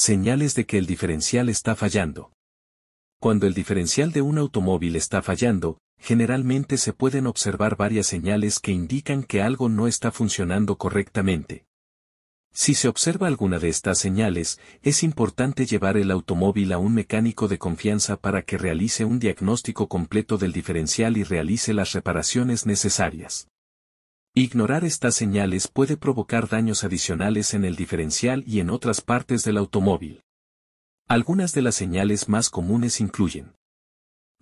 Señales de que el diferencial está fallando. Cuando el diferencial de un automóvil está fallando, generalmente se pueden observar varias señales que indican que algo no está funcionando correctamente. Si se observa alguna de estas señales, es importante llevar el automóvil a un mecánico de confianza para que realice un diagnóstico completo del diferencial y realice las reparaciones necesarias. Ignorar estas señales puede provocar daños adicionales en el diferencial y en otras partes del automóvil. Algunas de las señales más comunes incluyen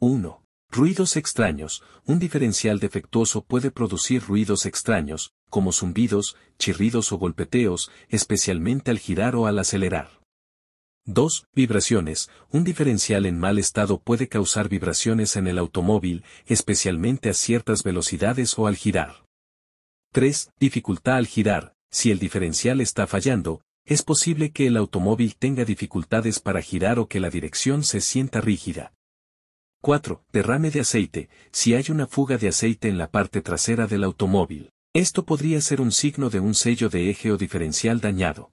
1. Ruidos extraños. Un diferencial defectuoso puede producir ruidos extraños, como zumbidos, chirridos o golpeteos, especialmente al girar o al acelerar. 2. Vibraciones. Un diferencial en mal estado puede causar vibraciones en el automóvil, especialmente a ciertas velocidades o al girar. 3. Dificultad al girar. Si el diferencial está fallando, es posible que el automóvil tenga dificultades para girar o que la dirección se sienta rígida. 4. Derrame de aceite. Si hay una fuga de aceite en la parte trasera del automóvil, esto podría ser un signo de un sello de eje o diferencial dañado.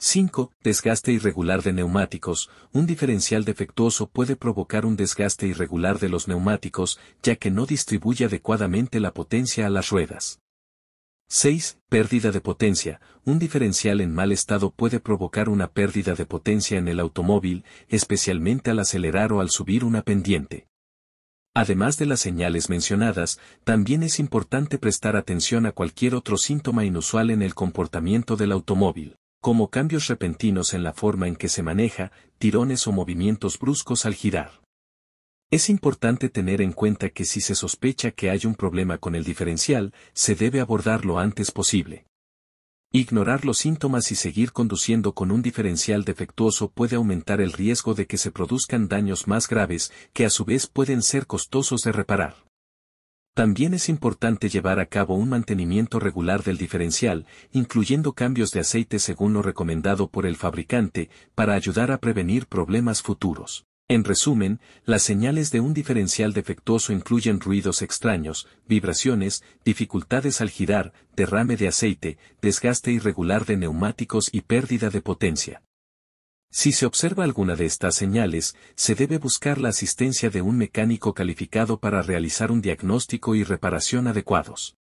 5. Desgaste irregular de neumáticos. Un diferencial defectuoso puede provocar un desgaste irregular de los neumáticos, ya que no distribuye adecuadamente la potencia a las ruedas. 6. Pérdida de potencia. Un diferencial en mal estado puede provocar una pérdida de potencia en el automóvil, especialmente al acelerar o al subir una pendiente. Además de las señales mencionadas, también es importante prestar atención a cualquier otro síntoma inusual en el comportamiento del automóvil, como cambios repentinos en la forma en que se maneja, tirones o movimientos bruscos al girar. Es importante tener en cuenta que si se sospecha que hay un problema con el diferencial, se debe abordar lo antes posible. Ignorar los síntomas y seguir conduciendo con un diferencial defectuoso puede aumentar el riesgo de que se produzcan daños más graves, que a su vez pueden ser costosos de reparar. También es importante llevar a cabo un mantenimiento regular del diferencial, incluyendo cambios de aceite según lo recomendado por el fabricante, para ayudar a prevenir problemas futuros. En resumen, las señales de un diferencial defectuoso incluyen ruidos extraños, vibraciones, dificultades al girar, derrame de aceite, desgaste irregular de neumáticos y pérdida de potencia. Si se observa alguna de estas señales, se debe buscar la asistencia de un mecánico calificado para realizar un diagnóstico y reparación adecuados.